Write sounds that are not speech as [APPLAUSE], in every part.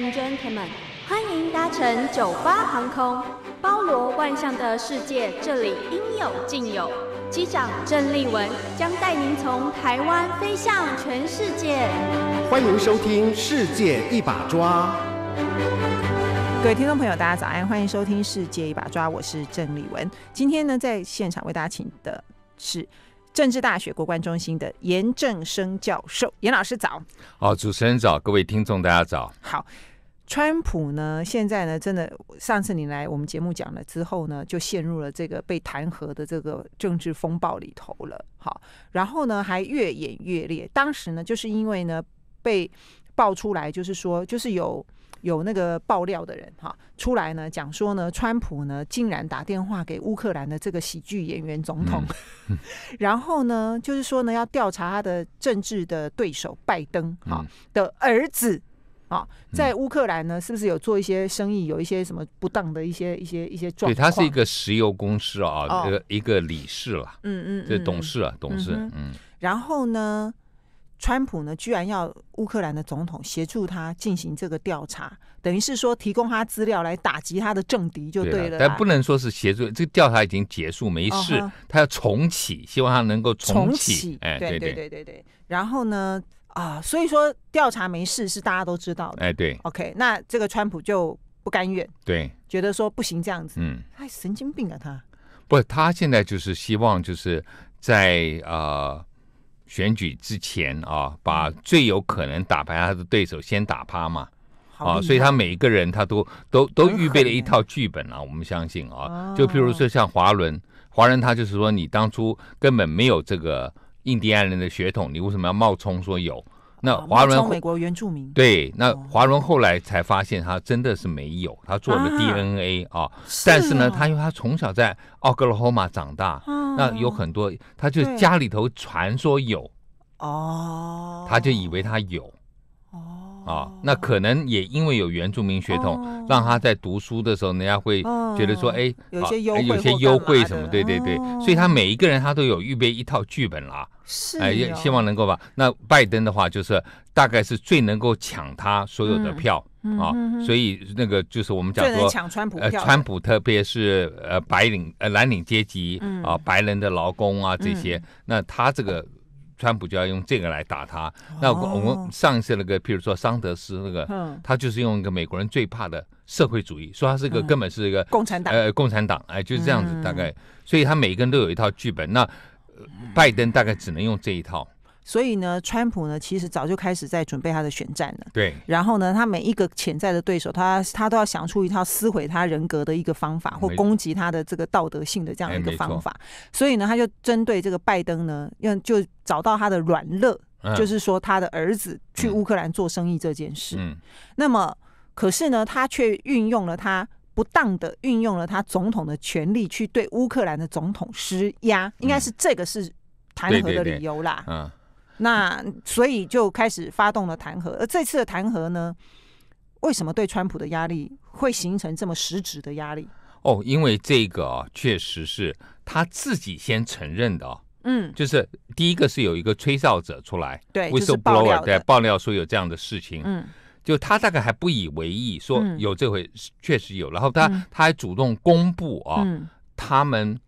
m 生 n 欢迎搭乘九八航空。包罗万象的世界，这里应有尽有。机长郑丽文将带您从台湾飞向全世界。欢迎收听《世界一把抓》。各位听众朋友，大家早安，欢迎收听《世界一把抓》，我是郑丽文。今天呢，在现场为大家请的是政治大学国关中心的严正生教授。严老师早，哦，主持人早，各位听众大家早，好。川普呢？现在呢？真的，上次你来我们节目讲了之后呢，就陷入了这个被弹劾的这个政治风暴里头了。好，然后呢，还越演越烈。当时呢，就是因为呢，被爆出来，就是说，就是有有那个爆料的人哈，出来呢，讲说呢，川普呢，竟然打电话给乌克兰的这个喜剧演员总统，[LAUGHS] 然后呢，就是说呢，要调查他的政治的对手拜登哈的儿子。在乌克兰呢，是不是有做一些生意，有一些什么不当的一些一些一些状况？对，他是一个石油公司啊，一个一个理事了，嗯嗯，这董事啊，董事，嗯。然后呢，川普呢，居然要乌克兰的总统协助他进行这个调查，等于是说提供他资料来打击他的政敌，就对了。但不能说是协助，这个调查已经结束，没事，他要重启，希望他能够重启。哎，对对对对对。然后呢？啊，所以说调查没事是大家都知道的。哎，对，OK，那这个川普就不甘愿，对，觉得说不行这样子，嗯，他神经病啊，他不，他现在就是希望就是在呃选举之前啊，把最有可能打败他的对手先打趴嘛，啊，所以他每一个人他都都都预备了一套剧本啊，我们相信啊，就譬如说像华伦，华伦他就是说你当初根本没有这个。印第安人的血统，你为什么要冒充说有？那华伦从美国原住民对，那华伦后来才发现他真的是没有，他做了 DNA 啊，但是呢，他因为他从小在奥格罗霍马长大，那有很多，他就家里头传说有，哦，他就以为他有。啊，那可能也因为有原住民血统，让他在读书的时候，人家会觉得说，哎，有些优惠，有些优惠什么，对对对，所以他每一个人他都有预备一套剧本啦，哎，希望能够吧。那拜登的话就是大概是最能够抢他所有的票啊，所以那个就是我们讲说，呃，川普，特别是呃白领呃蓝领阶级啊，白人的劳工啊这些，那他这个。川普就要用这个来打他。那我们上一次那个，譬如说桑德斯那个，他就是用一个美国人最怕的社会主义，说他是个根本是一个共产党，呃，共产党，哎，就是这样子大概。所以他每一个人都有一套剧本。那拜登大概只能用这一套。所以呢，川普呢其实早就开始在准备他的选战了。对。然后呢，他每一个潜在的对手，他他都要想出一套撕毁他人格的一个方法，或攻击他的这个道德性的这样一个方法。所以呢，他就针对这个拜登呢，要就找到他的软肋，就是说他的儿子去乌克兰做生意这件事。嗯。那么，可是呢，他却运用了他不当的运用了他总统的权力去对乌克兰的总统施压，应该是这个是弹劾的理由啦。嗯。那所以就开始发动了弹劾，而这次的弹劾呢，为什么对川普的压力会形成这么实质的压力？哦，因为这个啊，确实是他自己先承认的。嗯，就是第一个是有一个吹哨者出来，对，whistleblower，对，爆料说有这样的事情。嗯，就他大概还不以为意，说有这回确实有，然后他他还主动公布啊，他们。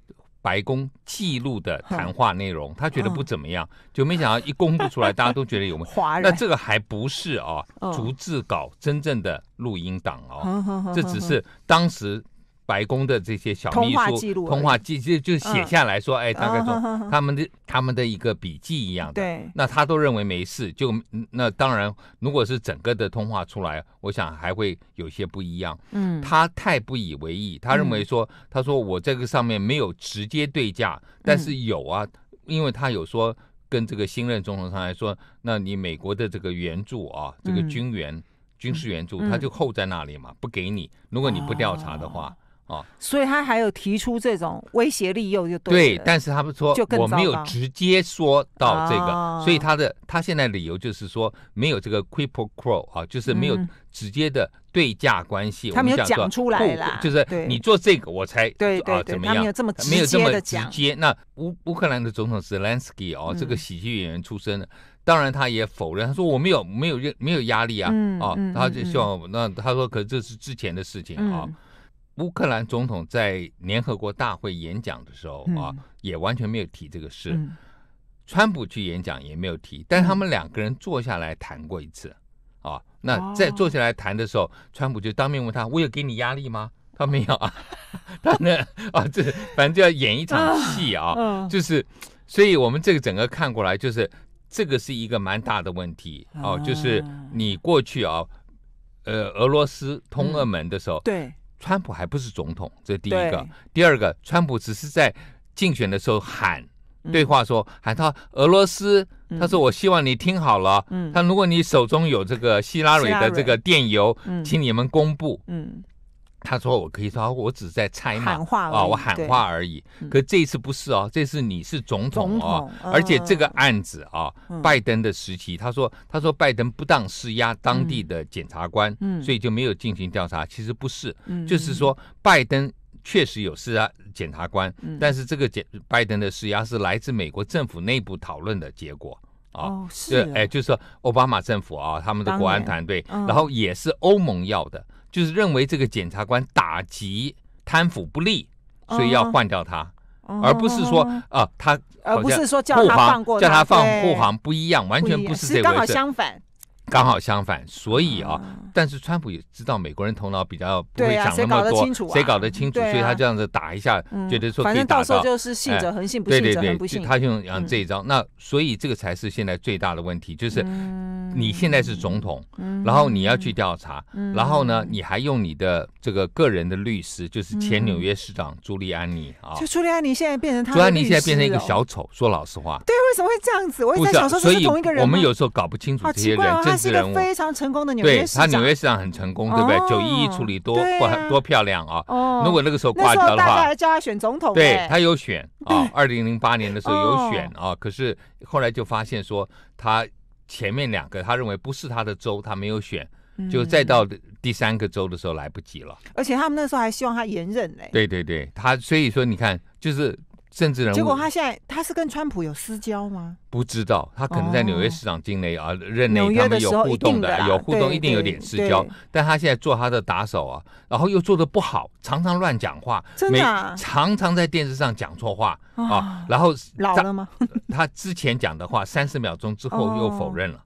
白宫记录的谈话内容，他觉得不怎么样，就没想到一公布出来，大家都觉得有问题。[LAUGHS] 那这个还不是啊，逐字稿真正的录音档哦，这只是当时。白宫的这些小秘书通话记就就写下来说，哎，大概说他们的他们的一个笔记一样的，对，那他都认为没事，就那当然，如果是整个的通话出来，我想还会有些不一样。嗯，他太不以为意，他认为说，他说我这个上面没有直接对价，但是有啊，因为他有说跟这个新任总统上来说，那你美国的这个援助啊，这个军援军事援助，他就候在那里嘛，不给你，如果你不调查的话。哦，所以他还有提出这种威胁利诱，就对。对，但是他们说，我没有直接说到这个，所以他的他现在理由就是说没有这个 quid pro quo 啊，就是没有直接的对价关系。他们有讲出来就是你做这个我才对啊，怎么样？没有这么没有这么直接。那乌乌克兰的总统 Zelensky 哦，这个喜剧演员出身的，当然他也否认，他说我没有没有任没有压力啊啊，他就希望那他说，可这是之前的事情啊。乌克兰总统在联合国大会演讲的时候啊，也完全没有提这个事。川普去演讲也没有提，但他们两个人坐下来谈过一次啊。那在坐下来谈的时候，川普就当面问他：“我有给你压力吗？”他没有啊，[LAUGHS] 他那啊，这反正就要演一场戏啊。”就是，所以我们这个整个看过来，就是这个是一个蛮大的问题哦。就是你过去啊，呃，俄罗斯通俄门的时候，对。川普还不是总统，这是第一个。第二个，川普只是在竞选的时候喊对话说，喊他俄罗斯，他说：“我希望你听好了，他如果你手中有这个希拉蕊的这个电邮，请你们公布。”他说：“我可以说，我只是在猜嘛，啊，我喊话而已。可这次不是哦，这次你是总统啊，而且这个案子啊，拜登的时期，他说，他说拜登不当施压当地的检察官，所以就没有进行调查。其实不是，就是说拜登确实有施压检察官，但是这个检拜登的施压是来自美国政府内部讨论的结果啊，是哎，就是说奥巴马政府啊，他们的国安团队，然后也是欧盟要的。”就是认为这个检察官打击贪腐不力，所以要换掉他，而不是说啊他，而不是说叫他放，叫他放护航不一样，完全不是这个意思，刚好相反。刚好相反，所以啊，但是川普也知道美国人头脑比较不会想那么多，谁搞得清楚？谁搞得清楚？所以他这样子打一下，觉得说可以打到。反正到时候就是信者恒信，不信者恒不信。就他用用这一招。那所以这个才是现在最大的问题，就是你现在是总统，然后你要去调查，然后呢，你还用你的这个个人的律师，就是前纽约市长朱利安尼啊。就朱利安尼现在变成他朱利安尼现在变成一个小丑，说老实话。对，为什么会这样子？我在想，说道。是同一个人我们有时候搞不清楚这些人。是个非常成功的纽约市长，对，他纽约市长很成功，对不对？九一一处理多过很多漂亮啊。如果那个时候挂掉的话，大家叫他选总统，对他有选啊。二零零八年的时候有选啊，可是后来就发现说他前面两个他认为不是他的州，他没有选，就再到第三个州的时候来不及了。而且他们那时候还希望他延任呢。对对对，他所以说你看就是。政治人物，结果他现在他是跟川普有私交吗？不知道，他可能在纽约市长境内啊，任内他们有互动的，有互动一定有点私交。但他现在做他的打手啊，然后又做的不好，常常乱讲话，真的，常常在电视上讲错话啊。然后老了吗？[LAUGHS] 他之前讲的话，三十秒钟之后又否认了，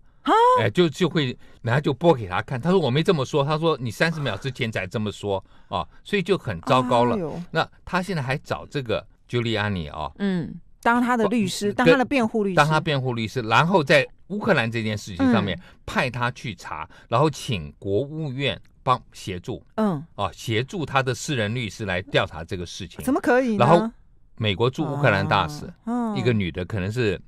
哎，就就会，然后就播给他看，他说我没这么说，他说你三十秒之前才这么说啊，所以就很糟糕了。那他现在还找这个。就利安妮啊，嗯，当他的律师，当他的辩护律师，当他辩护律师，然后在乌克兰这件事情上面派他去查，然后请国务院帮协助，嗯，哦，协助他的私人律师来调查这个事情，怎么可以？然后美国驻乌克兰大使，嗯，一个女的，可能是。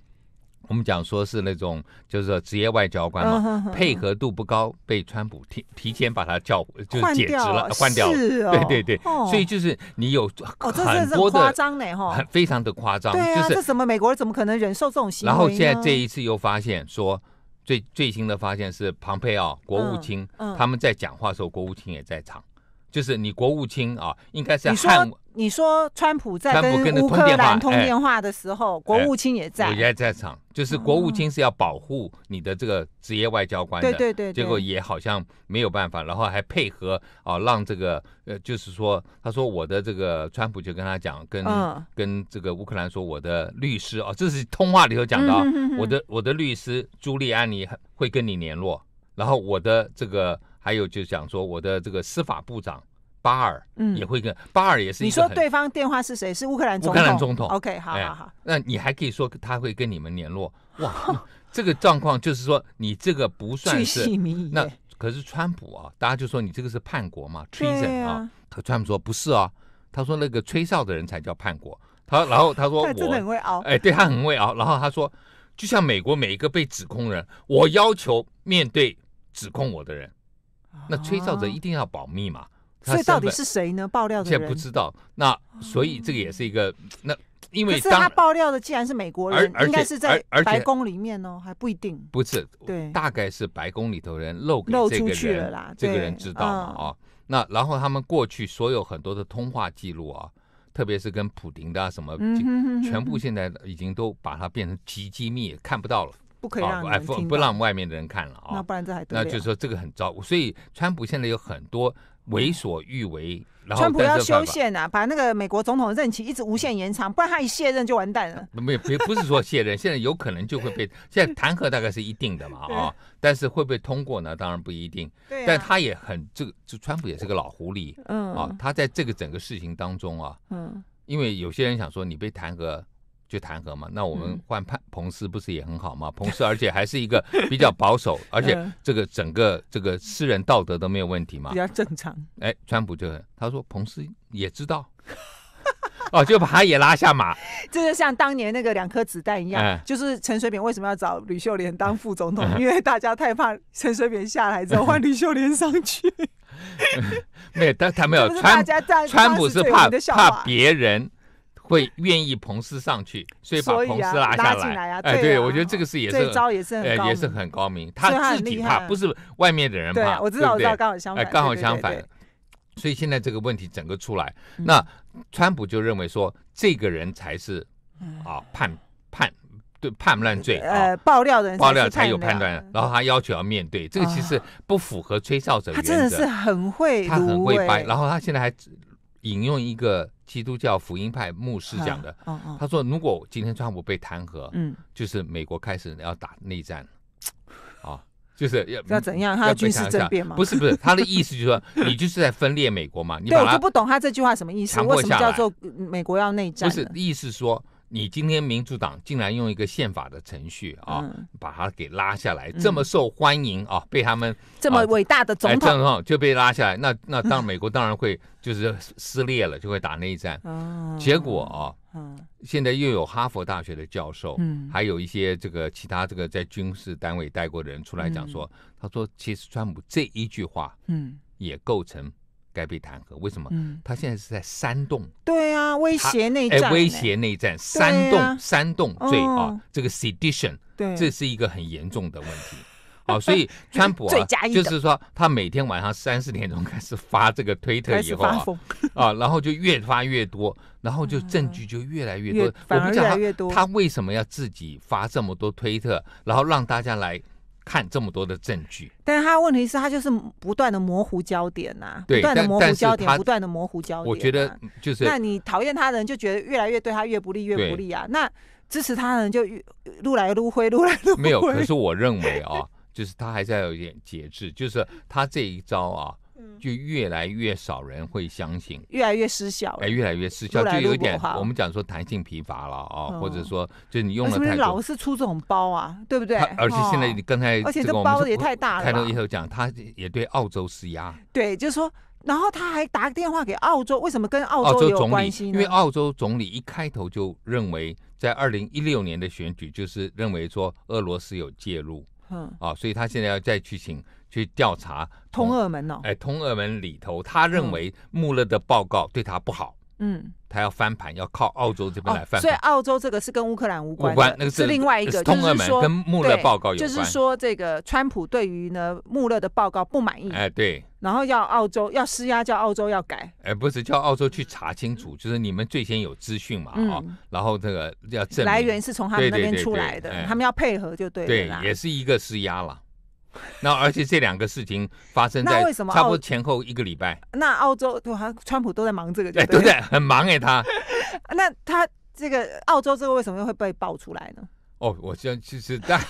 我们讲说是那种，就是职业外交官嘛，配合度不高，被川普提提前把他叫就解职了，换掉了。对对对，所以就是你有很多的夸张呢哈，非常的夸张。对啊，这什么美国人怎么可能忍受这种行为然后现在这一次又发现说，最最新的发现是庞佩奥国务卿他们在讲话的时候，国务卿也在场。就是你国务卿啊，应该是要你说你说，川普在跟乌克兰通电话的时候，国务卿也在。也在场。就是国务卿是要保护你的这个职业外交官的。对对对。结果也好像没有办法，然后还配合啊，让这个呃，就是说，他说我的这个川普就跟他讲，跟跟这个乌克兰说，我的律师啊，这是通话里头讲的啊，我的我的律师朱利安尼会跟你联络，然后我的这个。还有就是讲说，我的这个司法部长巴尔也会跟巴尔也是你说对方电话是谁？是乌克兰总统。乌克兰总统。OK，好好好。那你还可以说他会跟你们联络？哇，[LAUGHS] 这个状况就是说你这个不算是那可是川普啊，大家就说你这个是叛国嘛，treason 啊。可川普说不是啊，他说那个吹哨的人才叫叛国。他然后他说 [LAUGHS] 我很会熬。哎，对他很会熬。然后他说就像美国每一个被指控人，我要求面对指控我的人。那吹哨者一定要保密嘛？所以到底是谁呢？爆料的人不知道。那所以这个也是一个那，因为他爆料的既然是美国人，应该是在白宫里面哦，还不一定。不是，对，大概是白宫里头人漏给出去了啦。这个人知道啊。那然后他们过去所有很多的通话记录啊，特别是跟普京的什么，全部现在已经都把它变成机密，看不到了。不可以啊！不不让外面的人看了啊，那不然这还那就是说这个很糟，所以川普现在有很多为所欲为。然川普要修宪啊，把那个美国总统的任期一直无限延长，不然他一卸任就完蛋了。没不不是说卸任，现在有可能就会被 [LAUGHS] 现在弹劾，大概是一定的嘛啊，[LAUGHS] 但是会不会通过呢？当然不一定。对，但他也很这个，就川普也是个老狐狸，嗯啊，他在这个整个事情当中啊，嗯，因为有些人想说你被弹劾。去弹劾嘛？那我们换潘彭斯不是也很好嘛？[LAUGHS] 彭斯而且还是一个比较保守，[LAUGHS] 而且这个整个这个私人道德都没有问题嘛，比较正常。哎，川普就很他说彭斯也知道，[LAUGHS] 哦，就把他也拉下马。这就像当年那个两颗子弹一样，就是陈水扁为什么要找吕秀莲当副总统？因为大家太怕陈水扁下来之后换吕秀莲上去。没有，他他没有。川川普是怕怕别人。会愿意彭斯上去，所以把彭斯拉下来。哎，对我觉得这个是也是招，也是很高明。他自己怕，不是外面的人怕。我知道，我知道，刚好相反。刚好相反。所以现在这个问题整个出来，那川普就认为说这个人才是啊判判对叛乱罪啊爆料人爆料才有判断，然后他要求要面对这个，其实不符合吹哨者原则。他真的是很会，他很会掰，然后他现在还。引用一个基督教福音派牧师讲的，他说：“如果今天川普被弹劾，嗯，就是美国开始要打内战，啊，就是要要怎样？他要军事政变吗？不是不是，他的意思就是说，[LAUGHS] 你就是在分裂美国嘛。你对，我就不懂他这句话什么意思。为什么叫做美国要内战，不是意思说。”你今天民主党竟然用一个宪法的程序啊，把他给拉下来，这么受欢迎啊，被他们这么伟大的总统，就被拉下来，那那 [LAUGHS] 当美国当然会就是撕裂了，就会打内战。结果啊，现在又有哈佛大学的教授，还有一些这个其他这个在军事单位待过的人出来讲说，他说其实川普这一句话，嗯，也构成。该被弹劾？为什么？他现在是在煽动，对啊，威胁内战，哎，威胁内战，煽动，煽动罪啊，这个 sedition，对，这是一个很严重的问题。好，所以 [LAUGHS] 川普啊，就是说他每天晚上三四点钟开始发这个推特以后啊，[LAUGHS] 啊，然后就越发越多，然后就证据就越来越多，我而越越多。他为什么要自己发这么多推特，然后让大家来？看这么多的证据，但是他问题是他就是不断的模糊焦点呐，不断的模糊焦点，不断的模糊焦点。我觉得就是，那你讨厌他的人就觉得越来越对他越不利越不利啊，那支持他的人就路来路灰路来路灰。没有，可是我认为啊，就是他还是要有一点节制，就是他这一招啊。就越来越少人会相信，越来越失效哎，越来越失效，就有点我们讲说弹性疲乏了啊，或者说，就你用了老是出这种包啊，对不对？而且现在你刚才，而且这包也太大了。开头一头讲，他也对澳洲施压，对，就说，然后他还打个电话给澳洲，为什么跟澳洲有关系？因为澳洲总理一开头就认为，在二零一六年的选举就是认为说俄罗斯有介入，嗯啊，所以他现在要再去请。去调查通俄门哦，哎，通俄门里头，他认为穆勒的报告对他不好，嗯，他要翻盘，要靠澳洲这边来翻盘，所以澳洲这个是跟乌克兰无关，那个是另外一个，通二门跟穆勒报告有关，就是说这个川普对于呢穆勒的报告不满意，哎，对，然后要澳洲要施压，叫澳洲要改，哎，不是叫澳洲去查清楚，就是你们最先有资讯嘛，啊，然后这个要来源是从他们那边出来的，他们要配合就对了，对，也是一个施压了。[LAUGHS] 那而且这两个事情发生在，差不多前后一个礼拜？那澳洲对，还川普都在忙这个，[LAUGHS] 对对，对？很忙哎，他。[LAUGHS] 那他这个澳洲这个为什么又被爆出来呢？哦，我在其实，但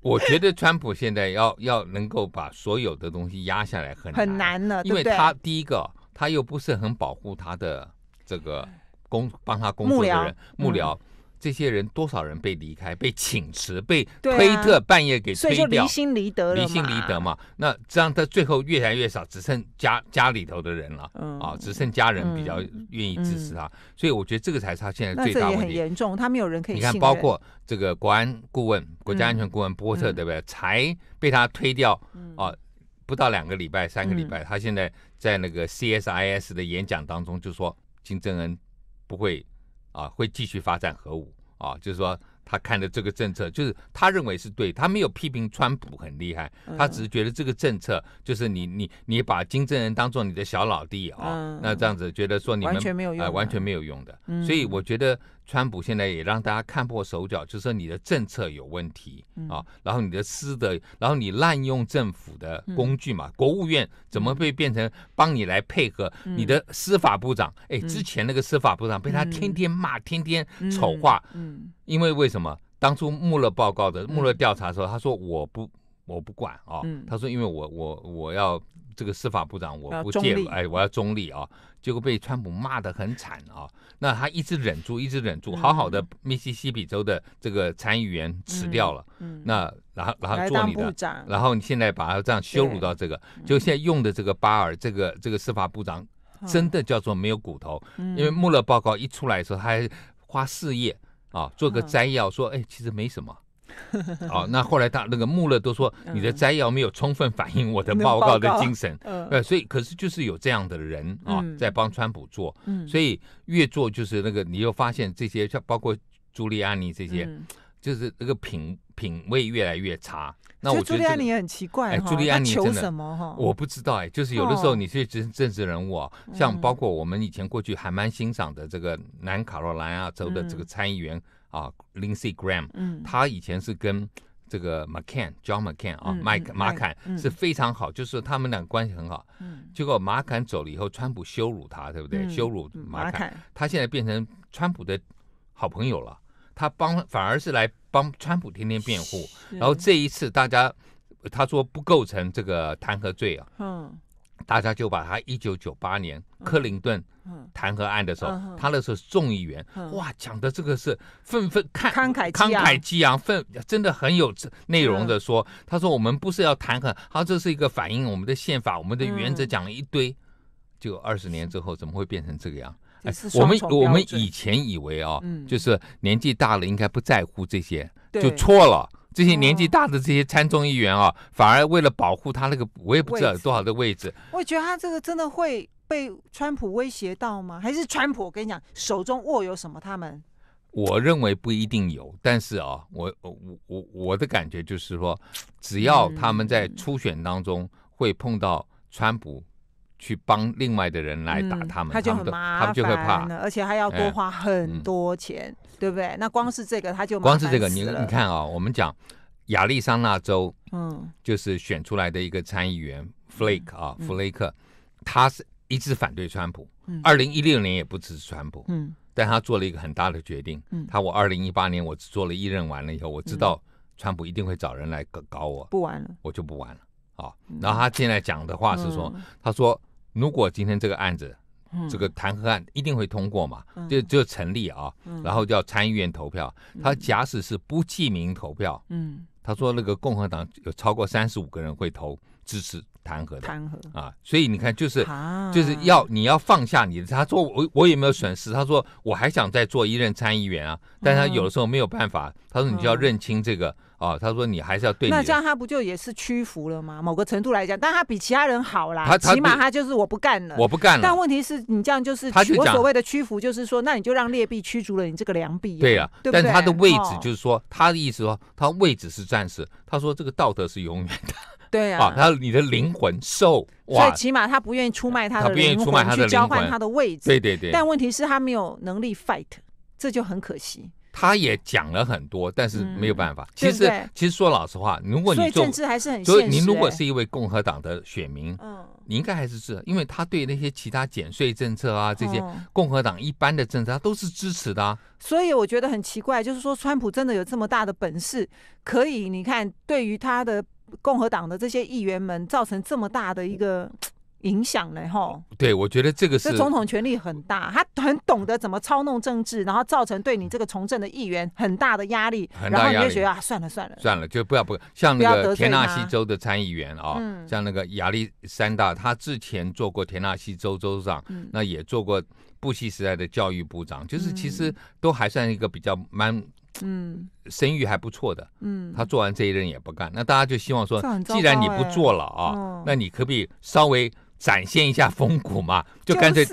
我觉得川普现在要要能够把所有的东西压下来很很难了，因为他第一个他又不是很保护他的这个工帮他工作的人幕僚。这些人多少人被离开、被请辞、被推特半夜给推掉，所以离心离德了。离心离德嘛，那这样他最后越来越少，只剩家家里头的人了啊，只剩家人比较愿意支持他。所以我觉得这个才是他现在最大问题。严重，他没有人可以。你看，包括这个国安顾问、国家安全顾问波特，对不对？才被他推掉啊，不到两个礼拜、三个礼拜，他现在在那个 CSIS 的演讲当中就说，金正恩不会。啊，会继续发展核武啊，就是说他看的这个政策，就是他认为是对，他没有批评川普很厉害，他只是觉得这个政策就是你你你把金正恩当做你的小老弟啊，那这样子觉得说你完全没有用，完全没有用的，所以我觉得。川普现在也让大家看破手脚，就说你的政策有问题啊，然后你的私德，然后你滥用政府的工具嘛，国务院怎么被变成帮你来配合你的司法部长？哎，之前那个司法部长被他天天骂，天天丑化。嗯，因为为什么当初穆勒报告的穆勒调查的时候，他说我不我不管啊，他说因为我我我要。这个司法部长，我不介，哎，我要中立啊，结果被川普骂得很惨啊。那他一直忍住，一直忍住，好好的。密西西比州的这个参议员辞掉了，那然后然后做你的，然后你现在把他这样羞辱到这个，就现在用的这个巴尔，这个这个司法部长真的叫做没有骨头，因为穆勒报告一出来的时候，他还花四页啊做个摘要说，哎，其实没什么。[LAUGHS] 哦，那后来他那个穆勒都说你的摘要没有充分反映我的报告的精神，[LAUGHS] 呃，所以可是就是有这样的人啊，在帮川普做，所以越做就是那个你又发现这些像包括朱利安尼这些，就是这个品品味越来越差。那我觉得朱利安尼也很奇怪，朱利安尼求什么我不知道哎，就是有的时候你是政政治人物啊，像包括我们以前过去还蛮欣赏的这个南卡罗来纳州的这个参议员。啊，Lindsey Graham，他以前是跟这个 m c c a n n John m c c a n n 啊，麦、克马坎是非常好，就是他们俩关系很好。结果马坎走了以后，川普羞辱他，对不对？羞辱马坎，他现在变成川普的好朋友了，他帮反而是来帮川普天天辩护。然后这一次，大家他说不构成这个弹劾罪啊。大家就把他一九九八年克林顿弹劾案的时候，他那时候是众议员，哇，讲的这个是愤愤，慷慨慷慨激昂，愤真的很有内容的说。他说我们不是要弹劾他，这是一个反映我们的宪法、我们的原则，讲了一堆。就二十年之后，怎么会变成这个样？我们我们以前以为啊，就是年纪大了应该不在乎这些，就错了。这些年纪大的这些参众议员啊，反而为了保护他那个，我也不知道多少的位置。我觉得他这个真的会被川普威胁到吗？还是川普？我跟你讲，手中握有什么？他们我认为不一定有，但是啊，我我我我的感觉就是说，只要他们在初选当中会碰到川普，去帮另外的人来打他们，他们他们就会怕，而且还要多花很多钱。对不对？那光是这个他就光是这个，你你看啊，我们讲亚利桑那州，嗯，就是选出来的一个参议员弗雷克啊，弗雷克，他是一直反对川普，嗯，二零一六年也不支持川普，嗯，但他做了一个很大的决定，他我二零一八年我只做了一任完了以后，我知道川普一定会找人来搞搞我，不玩了，我就不玩了，啊，然后他现在讲的话是说，他说如果今天这个案子。这个弹劾案一定会通过嘛？就就成立啊，然后叫参议院投票。他假使是不记名投票，嗯，他说那个共和党有超过三十五个人会投支持弹劾的，弹劾啊。所以你看，就是就是要你要放下你的。他说我我有没有损失？他说我还想再做一任参议员啊，但他有的时候没有办法。他说你就要认清这个。哦，他说你还是要对，那这样他不就也是屈服了吗？某个程度来讲，但他比其他人好啦，他起码他就是我不干了，我不干了。但问题是，你这样就是他所谓的屈服，就是说，那你就让劣币驱逐了你这个良币，对啊，对对？但他的位置就是说，他的意思说，他位置是战士，他说这个道德是永远的，[LAUGHS] 对啊，他你的灵魂受，所以起码他不愿意出卖他的灵魂去交换他的位置，对对对。但问题是，他没有能力 fight，这就很可惜。他也讲了很多，但是没有办法。其实，其实说老实话，如果你政治还是很，所以您如果是一位共和党的选民，嗯，你应该还是是，因为他对那些其他减税政策啊，这些共和党一般的政策，他都是支持的。所以我觉得很奇怪，就是说川普真的有这么大的本事，可以你看，对于他的共和党的这些议员们造成这么大的一个。影响了哈，对，我觉得这个是。这总统权力很大，他很懂得怎么操弄政治，然后造成对你这个从政的议员很大的压力，很大的压力。啊，算了算了，算了，就不要不像那个田纳西州的参议员啊，像那个亚历山大，他之前做过田纳西州州长，那也做过布希时代的教育部长，就是其实都还算一个比较蛮，嗯，声誉还不错的，嗯，他做完这一任也不干，那大家就希望说，既然你不做了啊，那你可不可以稍微。展现一下风骨嘛，[LAUGHS] 就干脆，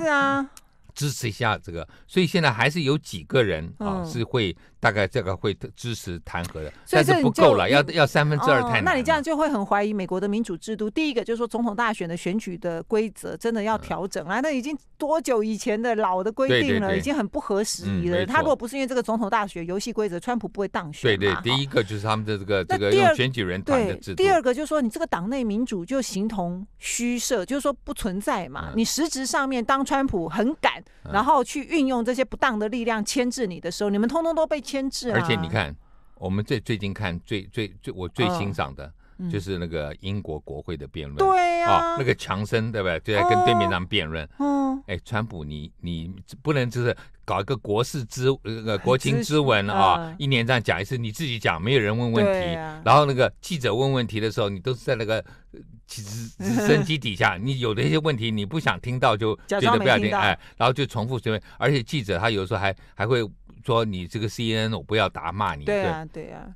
支持一下这个，所以现在还是有几个人啊是会。大概这个会支持弹劾的，但是不够了，要要三分之二。那你这样就会很怀疑美国的民主制度。第一个就是说，总统大选的选举的规则真的要调整啊！那已经多久以前的老的规定了，已经很不合时宜了。他如果不是因为这个总统大选游戏规则，川普不会当选对对，第一个就是他们的这个这个用选举人团的制度。第二个就是说，你这个党内民主就形同虚设，就是说不存在嘛。你实质上面当川普很敢，然后去运用这些不当的力量牵制你的时候，你们通通都被。牵制。而且你看，我们最最近看最最最我最欣赏的就是那个英国国会的辩论。对哦、那个强森对不对？就在跟对面党辩论。嗯。哎，川普，你你不能就是搞一个国事之那个国情之文啊，一年这样讲一次，你自己讲，没有人问问题。啊。然后那个记者问问题的时候，你都是在那个其实直升机底下，[LAUGHS] 你有的一些问题你不想听到就得不要听哎，然后就重复询问。而且记者他有时候还还会。说你这个 C N，我不要打骂你。对啊，对啊。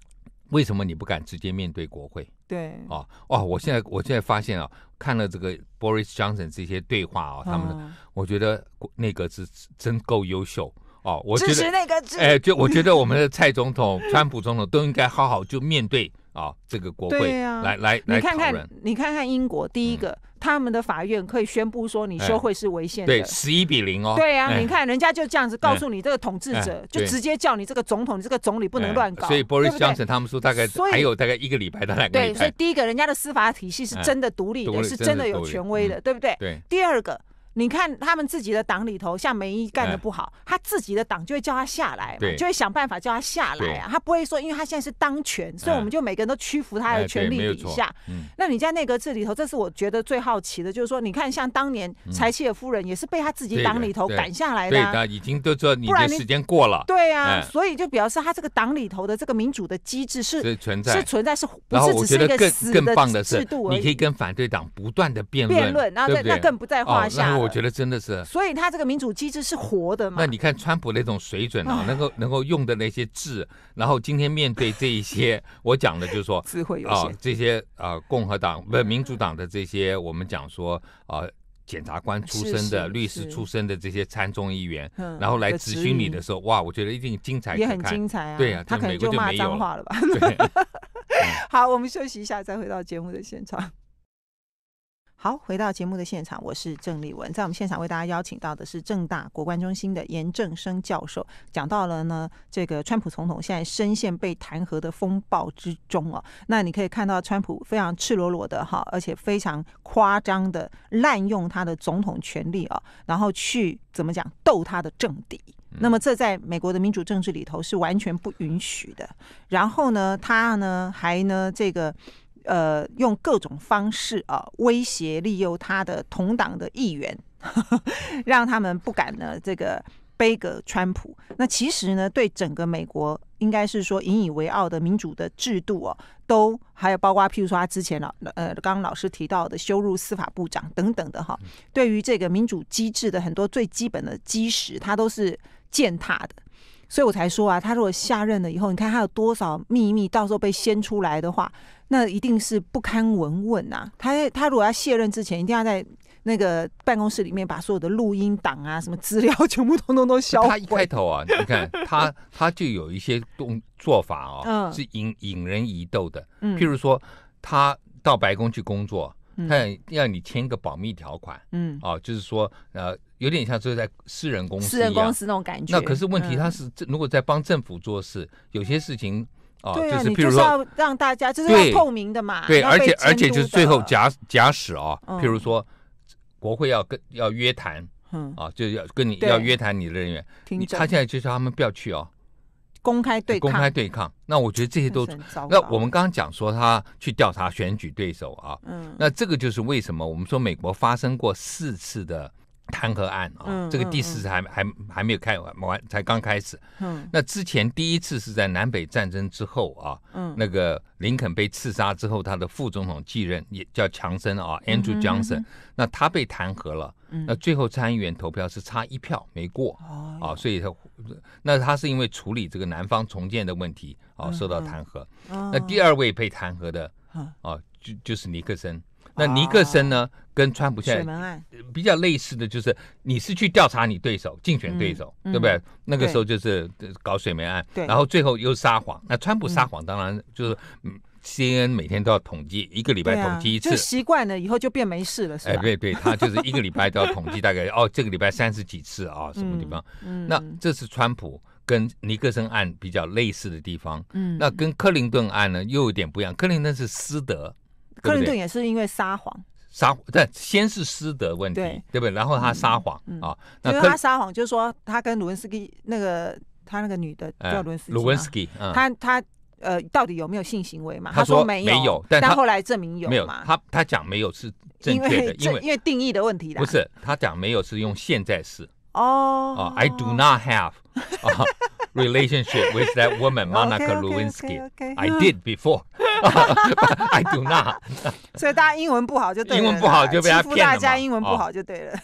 为什么你不敢直接面对国会？对哦哦，我现在我现在发现哦，看了这个 Boris Johnson 这些对话啊，他们，我觉得内阁是真够优秀哦。我觉得。哎，就我觉得我们的蔡总统、川普总统都应该好好就面对啊这个国会。对啊、来来来，讨论。你看看英国，第一个。他们的法院可以宣布说你修会是违宪的，对，十一比零哦。对啊，你看人家就这样子告诉你，这个统治者就直接叫你这个总统、这个总理不能乱搞。所以，波瑞 o n 他们说大概还有大概一个礼拜，两个对。所以，第一个人家的司法体系是真的独立的，是真的有权威的，对不对？对。第二个。你看他们自己的党里头，像梅姨干的不好，他自己的党就会叫他下来，就会想办法叫他下来啊。他不会说，因为他现在是当权，所以我们就每个人都屈服他的权力底下。那你在内阁制里头，这是我觉得最好奇的，就是说，你看像当年柴契尔夫人也是被他自己党里头赶下来的，对，他已经都说你的时间过了，对啊。所以就表示他这个党里头的这个民主的机制是存在，是存在，是不是只是一个死的制度？你可以跟反对党不断的辩论，辩论，然后那更不在话下。我觉得真的是，所以他这个民主机制是活的嘛？那你看川普那种水准啊，能够能够用的那些字，然后今天面对这一些，[LAUGHS] 我讲的就是说，智慧啊，这些啊，共和党不民主党的这些，我们讲说啊，检察官出身的、律师出身的这些参众议员，然后来质询你的时候，哇，我觉得一定精彩，也很精彩啊！对啊，他可能就骂脏话了吧？[LAUGHS] [LAUGHS] 好，我们休息一下，再回到节目的现场。好，回到节目的现场，我是郑丽文，在我们现场为大家邀请到的是正大国关中心的严正生教授，讲到了呢，这个川普总统现在深陷被弹劾的风暴之中啊，那你可以看到川普非常赤裸裸的哈，而且非常夸张的滥用他的总统权力啊，然后去怎么讲斗他的政敌，那么这在美国的民主政治里头是完全不允许的，然后呢，他呢还呢这个。呃，用各种方式啊，威胁、利诱他的同党的议员，[LAUGHS] 让他们不敢呢，这个背个川普。那其实呢，对整个美国应该是说引以为傲的民主的制度哦，都还有包括譬如说他之前老呃，刚刚老师提到的羞辱司法部长等等的哈，对于这个民主机制的很多最基本的基石，他都是践踏的。所以我才说啊，他如果下任了以后，你看他有多少秘密，到时候被掀出来的话，那一定是不堪闻稳呐。他他如果要卸任之前，一定要在那个办公室里面把所有的录音档啊、什么资料 [LAUGHS] 全部通通都销毁。他一开头啊，你看他他就有一些动做法嗯、是引引人疑窦的。嗯，譬如说他到白宫去工作。他要你签个保密条款，嗯，哦，就是说，呃，有点像就是在私人公司、私人公司那种感觉。那可是问题，他是如果在帮政府做事，有些事情，哦，就是譬如说，让大家就是透明的嘛。对，而且而且就是最后假假使哦，譬如说，国会要跟要约谈，嗯，啊，就要跟你要约谈你的人员，他现在就叫他们不要去哦。公开对抗，公开对抗。那我觉得这些都，那我们刚刚讲说他去调查选举对手啊，那这个就是为什么我们说美国发生过四次的。弹劾案啊，这个第四次还还还没有开完完，才刚开始。嗯，那之前第一次是在南北战争之后啊，嗯，那个林肯被刺杀之后，他的副总统继任也叫强森啊，Andrew Johnson，那他被弹劾了。嗯，那最后参议员投票是差一票没过。哦，啊，所以他，那他是因为处理这个南方重建的问题啊，受到弹劾。那第二位被弹劾的，啊，就就是尼克森。那尼克森呢？跟川普现在比较类似的就是，你是去调查你对手，竞选对手，对不对？那个时候就是搞水门案，然后最后又撒谎。那川普撒谎，当然就是 C N 每天都要统计，一个礼拜统计一次，就习惯了，以后就变没事了。哎，对对，他就是一个礼拜都要统计，大概哦，[LAUGHS] 这个礼拜三十几次啊，什么地方？那这是川普跟尼克森案比较类似的地方。嗯，那跟克林顿案呢又有点不一样，克林顿是私德。克林顿也是因为撒谎，撒对，先是师德问题，对对不对？然后他撒谎啊，因为他撒谎，就是说他跟卢文斯基那个他那个女的叫卢文斯基，卢斯基，他他呃，到底有没有性行为嘛？他说没有，没有，但后来证明有，没有嘛？他他讲没有是正确的，因为因为定义的问题了。不是他讲没有是用现在式。哦，I do not have relationship with that woman, [LAUGHS] Monica Lewinsky. I did before. [LAUGHS] I do not. [LAUGHS] 所以大家英文不好就对了，英文不好就被他骗了。大家英文不好就对了，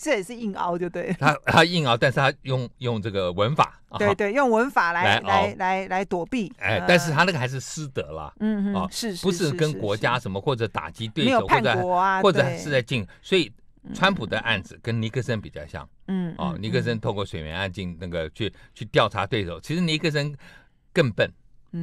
这也是硬熬就对了。他他硬熬，但是他用用这个文法，对对，用文法来来来来躲避。哎，但是他那个还是失德了，嗯嗯，是，不是跟国家什么或者打击对手，或者或者是在进，所以。川普的案子跟尼克森比较像，嗯，哦，尼克森透过水源案件那个去去调查对手，其实尼克森更笨，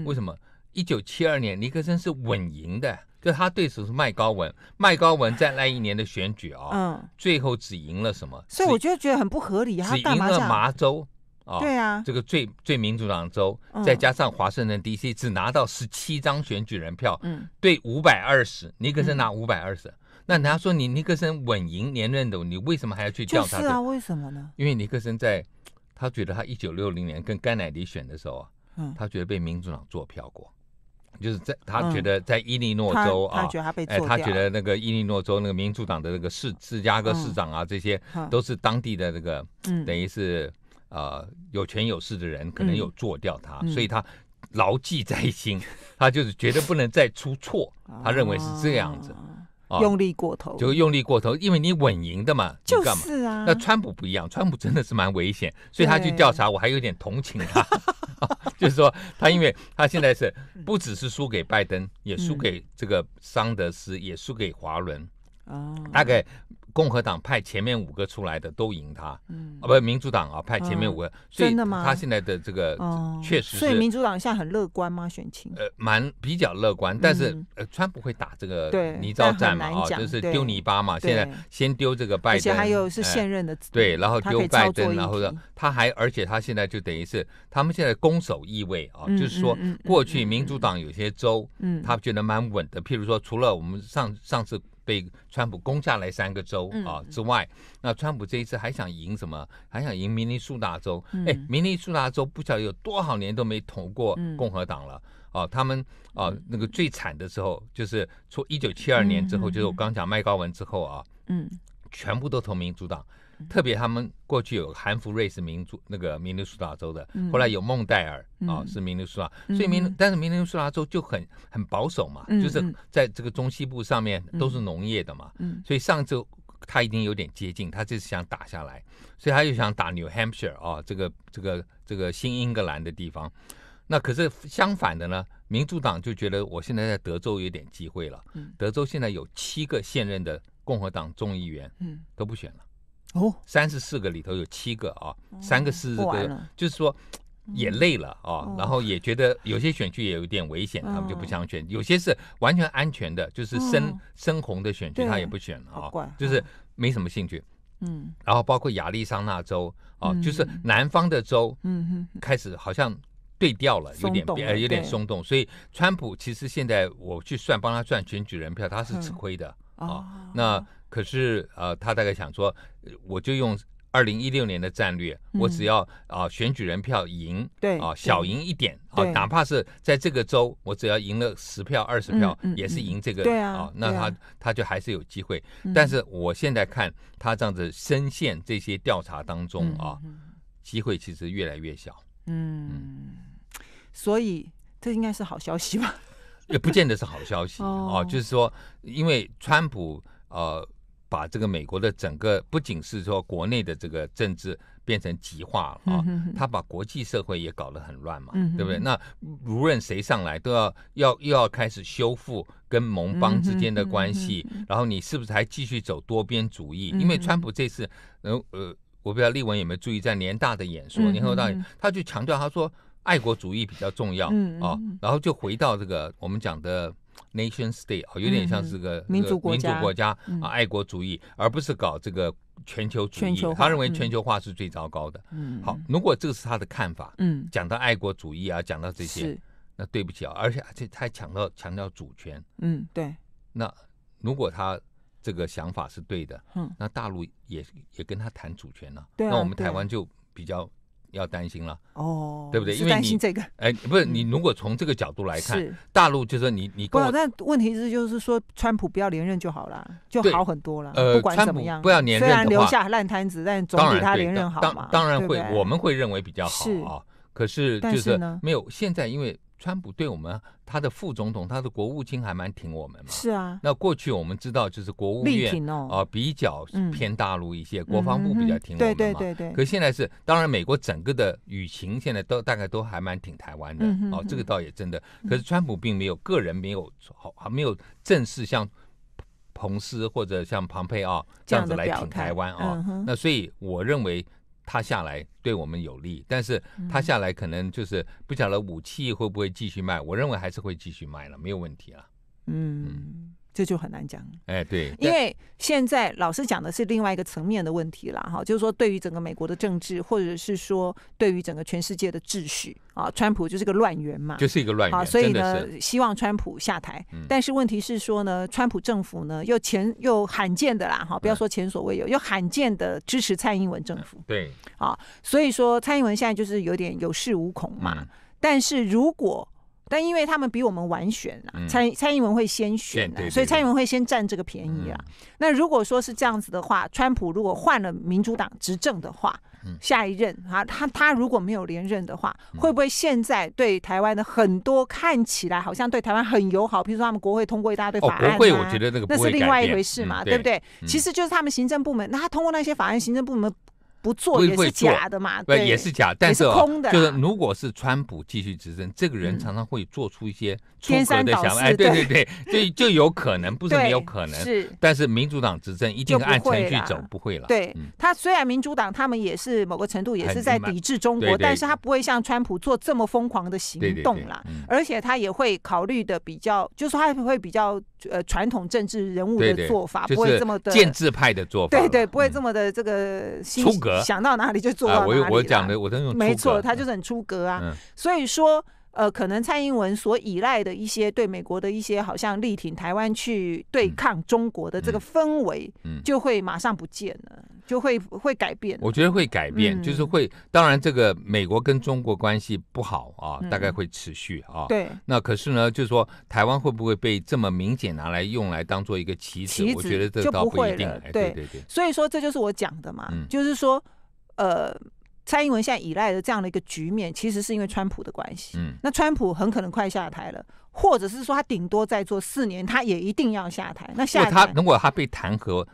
为什么？一九七二年尼克森是稳赢的，就他对手是麦高文，麦高文在那一年的选举啊，最后只赢了什么？所以我就觉得很不合理啊，只赢了麻州哦、对啊，这个最最民主党州，再加上华盛顿 DC 只拿到十七张选举人票，嗯，对五百二十，尼克森拿五百二十。那人家说你尼克森稳赢连任的，你为什么还要去调查？是啊，为什么呢？因为尼克森在，他觉得他一九六零年跟甘乃迪选的时候啊，他觉得被民主党做票过，就是在他觉得在伊利诺州啊，他觉得被哎他觉得那个伊利诺州那个民主党的那个市芝加哥市长啊，这些都是当地的那个等于是呃有权有势的人，可能有做掉他，所以他牢记在心，他就是绝对不能再出错，他认为是这样子。[LAUGHS] 用力过头，就用力过头，因为你稳赢的嘛。就是啊，那川普不一样，川普真的是蛮危险，所以他去调查，我还有点同情他，[LAUGHS] [LAUGHS] 就是说他，因为，他现在是不只是输给拜登，也输给这个桑德斯，也输给华伦，哦，大概。共和党派前面五个出来的都赢他，嗯，啊不，民主党啊派前面五个，真的吗？他现在的这个确实，所以民主党现在很乐观吗？选情呃，蛮比较乐观，但是呃，川普会打这个泥沼战嘛，啊，就是丢泥巴嘛。现在先丢这个拜登，而且还有是现任的对，然后丢拜登，然后呢，他还，而且他现在就等于是他们现在攻守意味啊，就是说过去民主党有些州，嗯，他觉得蛮稳的，譬如说除了我们上上次。被川普攻下来三个州啊之外，那川普这一次还想赢什么？还想赢明尼苏达州？哎，明尼苏达州不晓得有多少年都没投过共和党了啊！他们啊，那个最惨的时候就是从一九七二年之后，就是我刚讲麦高文之后啊，嗯，全部都投民主党。特别他们过去有韩福瑞是民主那个明尼苏达州的，后来有孟代尔啊是明尼苏达，所以明但是明尼苏达州就很很保守嘛，就是在这个中西部上面都是农业的嘛，所以上周他已经有点接近，他就是想打下来，所以他又想打 New Hampshire 啊这个这个这个新英格兰的地方。那可是相反的呢，民主党就觉得我现在在德州有点机会了，德州现在有七个现任的共和党众议员，嗯都不选了。哦，三十四个里头有七个啊，三个是这个，就是说也累了啊，然后也觉得有些选区也有点危险，他们就不想选；有些是完全安全的，就是深深红的选区他也不选啊，就是没什么兴趣。嗯，然后包括亚利桑那州啊，就是南方的州，嗯开始好像对调了，有点变，有点松动，所以川普其实现在我去算帮他算选举人票，他是吃亏的啊。那可是呃，他大概想说，我就用二零一六年的战略，我只要啊选举人票赢，对啊小赢一点啊，哪怕是在这个州，我只要赢了十票二十票，也是赢这个对啊，那他他就还是有机会。但是我现在看他这样子深陷这些调查当中啊，机会其实越来越小。嗯，所以这应该是好消息吧？也不见得是好消息 [LAUGHS] 啊，就是说，因为川普呃。把这个美国的整个不仅是说国内的这个政治变成极化了啊，他把国际社会也搞得很乱嘛，对不对？那无论谁上来，都要要又要开始修复跟盟邦之间的关系，然后你是不是还继续走多边主义？因为川普这次，呃呃，我不知道立文有没有注意在联大的演说，联合大他就强调，他说爱国主义比较重要啊，然后就回到这个我们讲的。Nation state 啊，有点像是个民族国家啊，爱国主义，而不是搞这个全球主义。他认为全球化是最糟糕的。嗯，好，如果这是他的看法，嗯，讲到爱国主义啊，讲到这些，那对不起啊，而且而且他还强调强调主权。嗯，对。那如果他这个想法是对的，嗯，那大陆也也跟他谈主权了，对，那我们台湾就比较。要担心了哦，对不对？为担心这个。哎，不是你，如果从这个角度来看，大陆就是你你。不，但问题是就是说，川普不要连任就好了，就好很多了。呃，不管怎么样，不要连任虽然留下烂摊子，但总比他连任好嘛。当然会，我们会认为比较好啊。可是就是没有现在，因为。川普对我们，他的副总统，他的国务卿还蛮挺我们嘛？是啊。那过去我们知道就是国务院啊比较偏大陆一些，国防部比较挺我们嘛。对对对对。可现在是，当然美国整个的舆情现在都大概都还蛮挺台湾的哦，这个倒也真的。可是川普并没有个人没有好还没有正式像彭斯或者像庞培啊这样子来挺台湾啊。那所以我认为。他下来对我们有利，但是他下来可能就是不晓得武器会不会继续卖。我认为还是会继续卖了，没有问题了。嗯。这就很难讲，哎，对，因为现在老师讲的是另外一个层面的问题了哈，就是说对于整个美国的政治，或者是说对于整个全世界的秩序啊，川普就是个乱源嘛，就是一个乱源，所以呢，希望川普下台。但是问题是说呢，川普政府呢又前又罕见的啦哈，不要说前所未有，又罕见的支持蔡英文政府，对，啊，所以说蔡英文现在就是有点有恃无恐嘛。但是如果但因为他们比我们晚选了，蔡蔡英文会先选，所以蔡英文会先占这个便宜啊。那如果说是这样子的话，川普如果换了民主党执政的话，下一任啊，他他如果没有连任的话，会不会现在对台湾的很多看起来好像对台湾很友好，比如说他们国会通过一大堆法案，国会我觉得那个那是另外一回事嘛，对不对？其实就是他们行政部门，那他通过那些法案，行政部门。不做也是假的嘛，对，也是假，但是空的。就是如果是川普继续执政，这个人常常会做出一些出格的想法，哎，对对对，就就有可能，不是没有可能，是。但是民主党执政一定按程序走，不会了。对，他虽然民主党他们也是某个程度也是在抵制中国，但是他不会像川普做这么疯狂的行动啦。而且他也会考虑的比较，就是他会比较。呃，传统政治人物的做法不会这么的建制派的做法，对对，不会这么的这个出格，想到哪里就做到哪里。我我讲的，我那种没错，他就是很出格啊。所以说。呃，可能蔡英文所依赖的一些对美国的一些好像力挺台湾去对抗中国的这个氛围，就会马上不见了，就会会改变。我觉得会改变，就是会。当然，这个美国跟中国关系不好啊，大概会持续啊。对。那可是呢，就是说台湾会不会被这么明显拿来用来当做一个棋子？我觉得这倒不一定。对对对。所以说，这就是我讲的嘛，就是说，呃。蔡英文现在依赖的这样的一个局面，其实是因为川普的关系。嗯，那川普很可能快下台了，或者是说他顶多再做四年，他也一定要下台。那下他如果他被弹劾，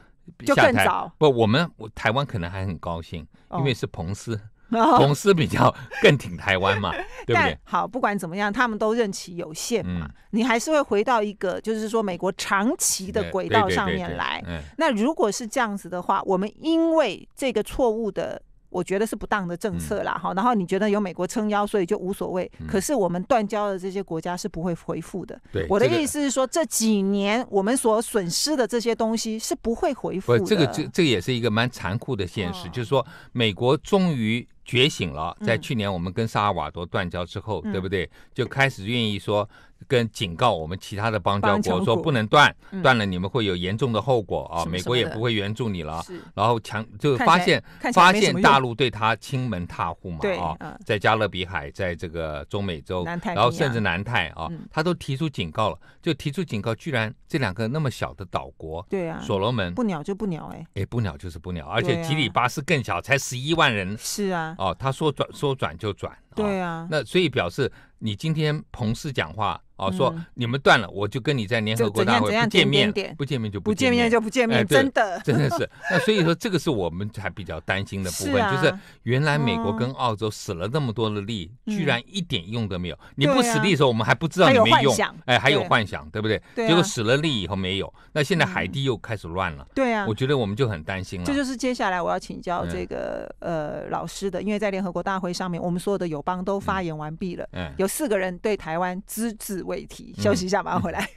就更早。不，我们台湾可能还很高兴，因为是彭斯，[LAUGHS] 彭斯比较更挺台湾嘛，[LAUGHS] 对不对？好，不管怎么样，他们都任期有限嘛，你还是会回到一个就是说美国长期的轨道上面来。那如果是这样子的话，我们因为这个错误的。我觉得是不当的政策啦，哈。然后你觉得有美国撑腰，所以就无所谓。可是我们断交的这些国家是不会回复的。对，我的意思是说，这几年我们所损失的这些东西是不会回复的。这个这这也是一个蛮残酷的现实，就是说美国终于觉醒了。在去年我们跟萨尔瓦多断交之后，对不对？就开始愿意说。跟警告我们其他的邦交国说不能断，断了你们会有严重的后果啊！美国也不会援助你了。然后强就发现发现大陆对他亲门踏户嘛啊，在加勒比海，在这个中美洲，然后甚至南太啊，他都提出警告了，就提出警告，居然这两个那么小的岛国，对啊，所罗门不鸟就不鸟哎，哎不鸟就是不鸟，而且吉里巴斯更小，才十一万人，是啊，哦他说转说转就转，对啊，那所以表示你今天彭斯讲话。哦，说你们断了，我就跟你在联合国大会不见面，不见面就不见面就不见面，真的，[LAUGHS] 真的是。那所以说，这个是我们还比较担心的部分，就是原来美国跟澳洲使了那么多的力，居然一点用都没有。你不使力的时候，我们还不知道你没用，哎，还有幻想，对不对？结果使了力以后没有，那现在海地又开始乱了。对啊，我觉得我们就很担心了。这就是接下来我要请教这个呃老师的，因为在联合国大会上面，我们所有的友邦都发言完毕了，有四个人对台湾资质。问提，休息一下，马上回来。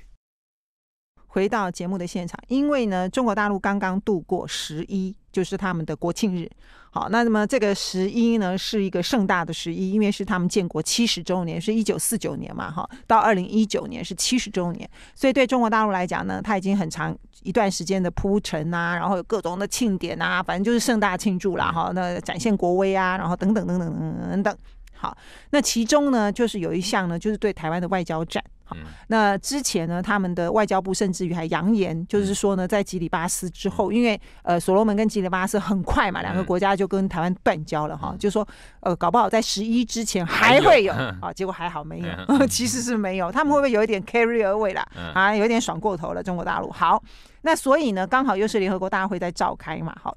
回到节目的现场，因为呢，中国大陆刚刚度过十一，就是他们的国庆日。好，那么这个十一呢，是一个盛大的十一，因为是他们建国七十周年，是一九四九年嘛，哈，到二零一九年是七十周年，所以对中国大陆来讲呢，他已经很长一段时间的铺陈啊，然后有各种的庆典啊，反正就是盛大庆祝啦，哈，那展现国威啊，然后等等等等等等等等。好，那其中呢，就是有一项呢，就是对台湾的外交战。好，那之前呢，他们的外交部甚至于还扬言，就是说呢，在吉里巴斯之后，因为呃，所罗门跟吉里巴斯很快嘛，两个国家就跟台湾断交了哈。就说呃，搞不好在十一之前还会有啊，结果还好没有，[LAUGHS] 其实是没有。他们会不会有一点 carry away 啦？啊？有点爽过头了？中国大陆好，那所以呢，刚好又是联合国大会在召开嘛，好。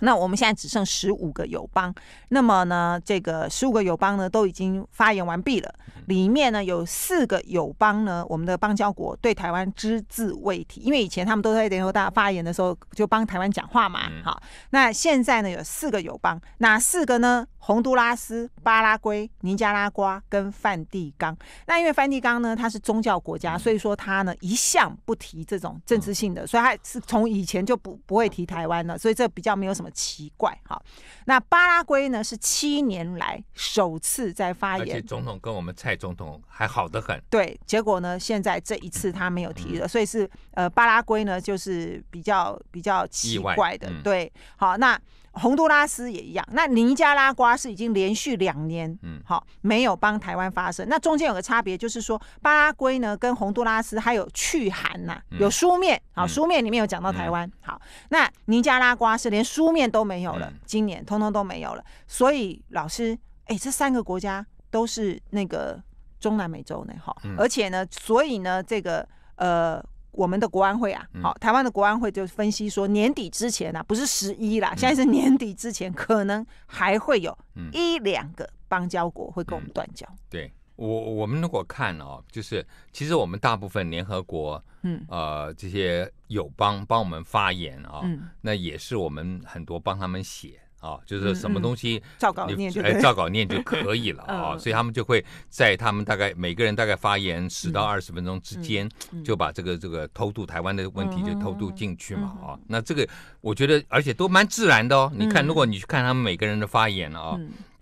那我们现在只剩十五个友邦，那么呢，这个十五个友邦呢都已经发言完毕了。里面呢有四个友邦呢，我们的邦交国对台湾只字未提，因为以前他们都在联合国发言的时候就帮台湾讲话嘛。好，那现在呢有四个友邦，哪四个呢？洪都拉斯、巴拉圭、尼加拉瓜跟梵蒂冈。那因为梵蒂冈呢，它是宗教国家，所以说它呢一向不提这种政治性的，所以它是从以前就不不会提台湾了，所以这比较没有什么。奇怪哈，那巴拉圭呢是七年来首次在发言，而且总统跟我们蔡总统还好得很。对，结果呢，现在这一次他没有提了，所以是呃巴拉圭呢就是比较比较奇怪的。对，好那。洪都拉斯也一样，那尼加拉瓜是已经连续两年，嗯，好没有帮台湾发声。那中间有个差别，就是说巴拉圭呢跟洪都拉斯还有去函呐，有书面，好书面里面有讲到台湾，好那尼加拉瓜是连书面都没有了，今年通通都没有了。所以老师，哎，这三个国家都是那个中南美洲呢，哈，而且呢，所以呢，这个呃。我们的国安会啊，好，台湾的国安会就分析说，年底之前啊，不是十一啦，现在是年底之前，可能还会有一两个邦交国会跟我们断交。对我，我们如果看哦，就是其实我们大部分联合国，嗯，呃，这些友邦帮我们发言啊，那也是我们很多帮他们写。啊，就是什么东西，照稿念就，哎，[LAUGHS] 照稿念就可以了啊。所以他们就会在他们大概每个人大概发言十到二十分钟之间，就把这个这个偷渡台湾的问题就偷渡进去嘛啊。那这个我觉得，而且都蛮自然的哦。你看，如果你去看他们每个人的发言啊，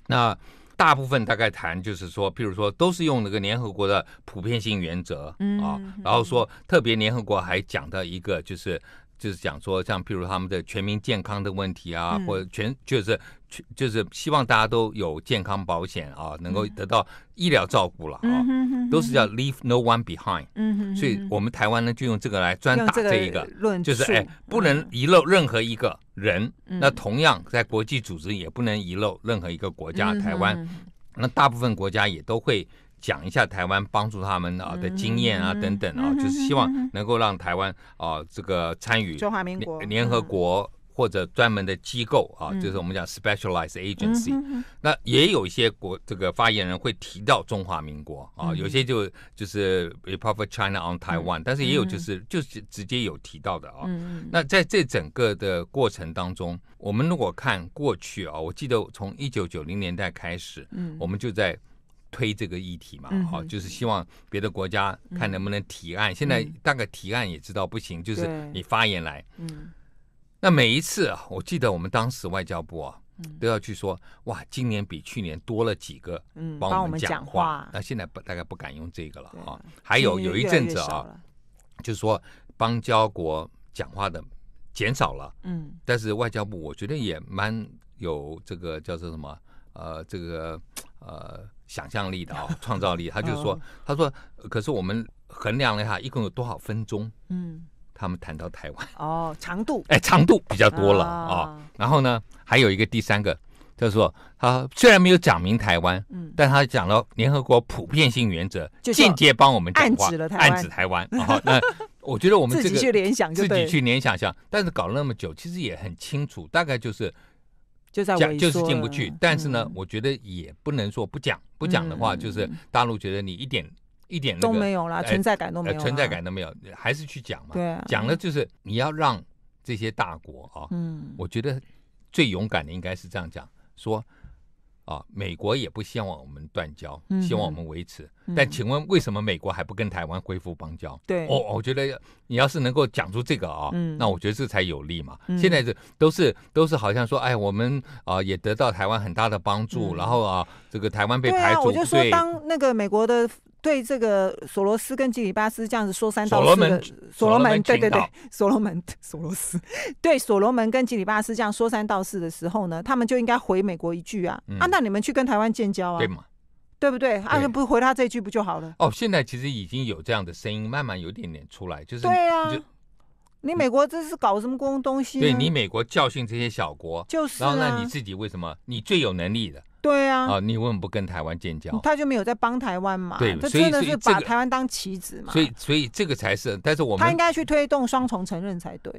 那大部分大概谈就是说，譬如说都是用那个联合国的普遍性原则啊，然后说特别联合国还讲到一个就是。就是讲说，像譬如他们的全民健康的问题啊，或者全就是全就是希望大家都有健康保险啊，能够得到医疗照顾了啊，都是叫 leave no one behind。嗯哼，所以我们台湾呢就用这个来专打这一个，就是哎不能遗漏任何一个人。那同样在国际组织也不能遗漏任何一个国家，台湾。那大部分国家也都会。讲一下台湾帮助他们啊的经验啊等等啊，就是希望能够让台湾啊这个参与中华民国联合国或者专门的机构啊，就是我们讲 specialized agency。那也有一些国这个发言人会提到中华民国啊，有些就就是 r e p u b l i China c on Taiwan，但是也有就是就是直接有提到的啊。那在这整个的过程当中，我们如果看过去啊，我记得从一九九零年代开始，嗯，我们就在。推这个议题嘛，好就是希望别的国家看能不能提案。现在大概提案也知道不行，就是你发言来。嗯，那每一次啊，我记得我们当时外交部啊，都要去说哇，今年比去年多了几个，帮我们讲话。那现在不大概不敢用这个了哈。还有有一阵子啊，就是说邦交国讲话的减少了。嗯，但是外交部我觉得也蛮有这个叫做什么呃这个呃。想象力的啊，[LAUGHS] 创造力，他就说，他说，可是我们衡量了一下，一共有多少分钟？嗯，他们谈到台湾哦，长度，[LAUGHS] 哎，长度比较多了啊。然后呢，还有一个第三个，是说，他虽然没有讲明台湾，嗯，但他讲了联合国普遍性原则，间接帮我们暗指了台湾。暗指台湾，那我觉得我们 [LAUGHS] 自己去联想，自己去联想一下。但是搞了那么久，其实也很清楚，大概就是。就在讲，就是进不去。但是呢，我觉得也不能说不讲，不讲的话，就是大陆觉得你一点一点那个都没有啦，存在感都没有，存在感都没有，还是去讲嘛。对，讲的就是你要让这些大国啊，嗯，我觉得最勇敢的应该是这样讲说。啊，美国也不希望我们断交，希望我们维持。但请问，为什么美国还不跟台湾恢复邦交？对，我我觉得你要是能够讲出这个啊，那我觉得这才有利嘛。现在这都是都是好像说，哎，我们啊也得到台湾很大的帮助，然后啊这个台湾被排除。对啊，我就说当那个美国的。对这个索罗斯跟吉里巴斯这样子说三道四的，所罗门对对对，所罗门索罗 [LAUGHS] [LAUGHS] 斯对所罗门跟吉里巴斯这样说三道四的时候呢，他们就应该回美国一句啊啊，那你们去跟台湾建交啊，对嘛？对不对？啊，不回他这一句不就好了？哦，现在其实已经有这样的声音，慢慢有点点出来，就是对啊，你美国这是搞什么东东西？对你美国教训这些小国，就是，然后那你自己为什么？你最有能力的。对啊，啊，你为什么不跟台湾建交？他就没有在帮台湾嘛，对，这真的是把台湾当棋子嘛。所以，所以这个才是，但是我们他应该去推动双重承认才对。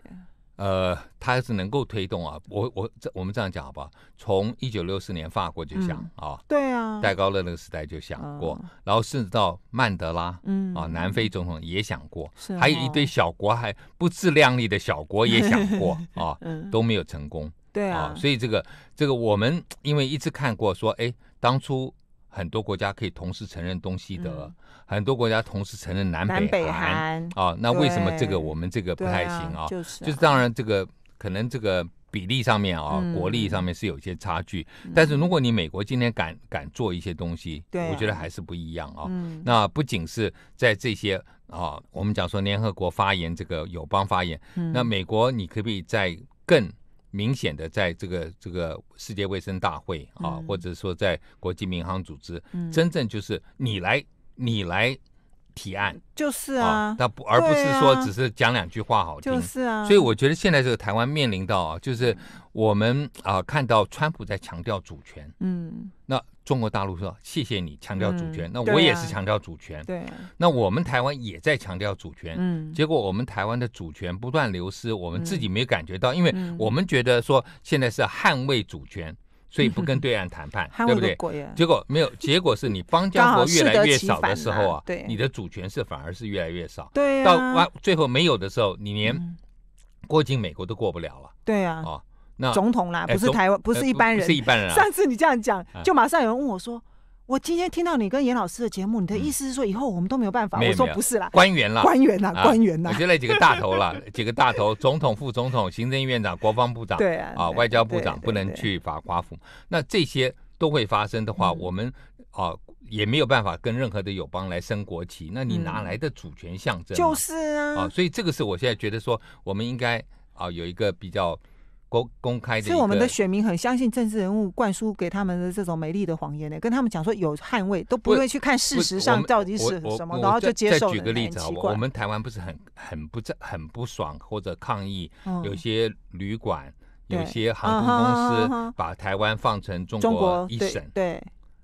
呃，他是能够推动啊，我我这我们这样讲好不好？从一九六四年，法国就想啊，对啊，戴高乐那个时代就想过，然后甚至到曼德拉，嗯啊，南非总统也想过，还有一堆小国还不自量力的小国也想过 [LAUGHS] 啊，都没有成功。对啊，所以这个这个我们因为一直看过说，哎，当初很多国家可以同时承认东西德，很多国家同时承认南北韩啊，那为什么这个我们这个不太行啊？就是就是当然这个可能这个比例上面啊，国力上面是有一些差距，但是如果你美国今天敢敢做一些东西，我觉得还是不一样啊。那不仅是在这些啊，我们讲说联合国发言，这个友邦发言，那美国你可不可以在更？明显的，在这个这个世界卫生大会啊，或者说在国际民航组织，真正就是你来，你来。提案就是啊，那不而不是说只是讲两句话好听，是啊。所以我觉得现在这个台湾面临到，啊，就是我们啊看到川普在强调主权，嗯，那中国大陆说谢谢你强调主权，那我也是强调主权，对。那我们台湾也在强调主权，嗯，结果我们台湾的主权不断流失，我们自己没感觉到，因为我们觉得说现在是捍卫主权。所以不跟对岸谈判，[LAUGHS] 对不对？结果没有，结果是你邦交国越来越少的时候啊，你的主权是反而是越来越少。对啊，到最后没有的时候，你连过境美国都过不了了。对啊，哦，那总统啦，不是台湾，不是一般人，是一般人啊。[LAUGHS] 上次你这样讲，就马上有人问我说。我今天听到你跟严老师的节目，你的意思是说以后我们都没有办法？我说不是啦，官员啦，官员啦，官员啦，我就那几个大头了，[LAUGHS] 几个大头，总统、副总统、行政院长、国防部长，对啊，外交部长不能去法华府，那这些都会发生的话，我们啊也没有办法跟任何的友邦来升国旗，那你哪来的主权象征？就是啊所以这个是我现在觉得说我们应该啊有一个比较。公公开的，所以我们的选民很相信政治人物灌输给他们的这种美丽的谎言呢，跟他们讲说有捍卫，都不会去看事实上到底是什么，然后就接受。再举个例子啊，我们台湾不是很很不在很不爽或者抗议，有些旅馆、有些航空公司把台湾放成中国一省，对。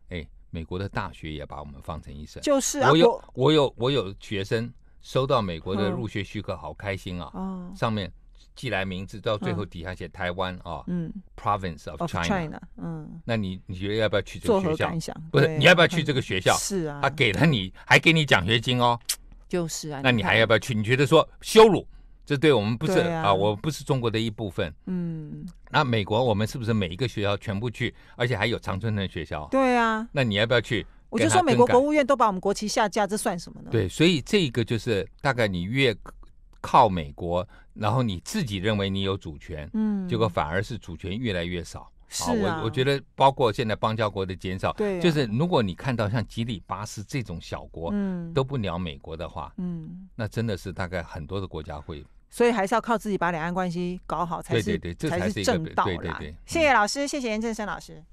哎，美国的大学也把我们放成一省，就是啊、我有我有我有学生收到美国的入学许可，好开心啊！上面。寄来名字到最后底下写台湾啊，嗯，Province of China，嗯，那你你觉得要不要去这个学校？不是，你要不要去这个学校？是啊，他给了你，还给你奖学金哦，就是啊，那你还要不要去？你觉得说羞辱？这对我们不是啊，我不是中国的一部分，嗯，那美国我们是不是每一个学校全部去？而且还有长春藤学校？对啊，那你要不要去？我就说美国国务院都把我们国旗下架，这算什么呢？对，所以这一个就是大概你越。靠美国，然后你自己认为你有主权，嗯，结果反而是主权越来越少。啊，我我觉得包括现在邦交国的减少，对，就是如果你看到像吉里巴斯这种小国嗯，都不鸟美国的话，嗯，那真的是大概很多的国家会，所以还是要靠自己把两岸关系搞好才是对对对，这才是正道啦。谢谢老师，谢谢严振生老师。